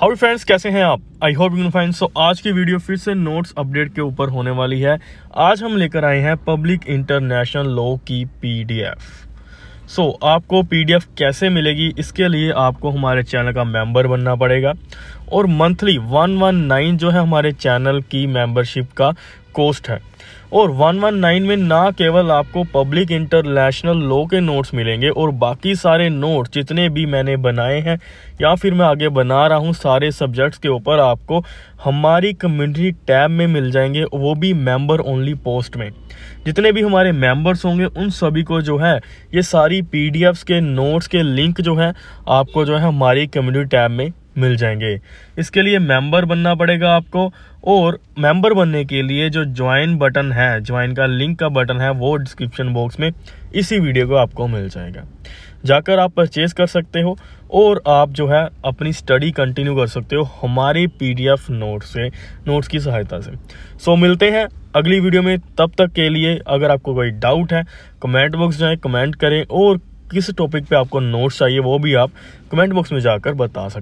how friends कैसे हैं आप I hope you fine so आज की वीडियो फिर से नोट्स अपडेट के ऊपर होने वाली है आज हम लेकर आए हैं पब्लिक इंटरनेशनल लॉ की पीडीएफ सो so, आपको पीडीएफ कैसे मिलेगी इसके लिए आपको हमारे चैनल का मेंबर बनना पड़ेगा और मंथली 119 जो है हमारे चैनल की मेंबरशिप का कोस्ट है और 119 में ना केवल आपको पब्लिक इंटरनेशनल लॉ के नोट्स मिलेंगे और बाकी सारे नोट्स जितने भी मैंने बनाए हैं या फिर मैं आगे बना रहा हूँ सारे सब्जेक्ट्स के ऊपर आपको हमारी कम्युनिटी टैब में मिल जाएंगे वो भी मेंबर ओनली पोस्ट में जितने भी हमारे मेंबर्स होंगे उन सभी को जो है ये सारी पी के नोट्स के लिंक जो है आपको जो है हमारी कम्युनिटी टैब में मिल जाएंगे इसके लिए मेंबर बनना पड़ेगा आपको और मेंबर बनने के लिए जो ज्वाइन बटन है ज्वाइन का लिंक का बटन है वो डिस्क्रिप्शन बॉक्स में इसी वीडियो को आपको मिल जाएगा जाकर आप परचेज़ कर सकते हो और आप जो है अपनी स्टडी कंटिन्यू कर सकते हो हमारे पीडीएफ नोट से नोट्स की सहायता से सो मिलते हैं अगली वीडियो में तब तक के लिए अगर आपको कोई डाउट है कमेंट बॉक्स जाएँ कमेंट करें और किस टॉपिक पे आपको नोट्स चाहिए वो भी आप कमेंट बॉक्स में जाकर बता सकते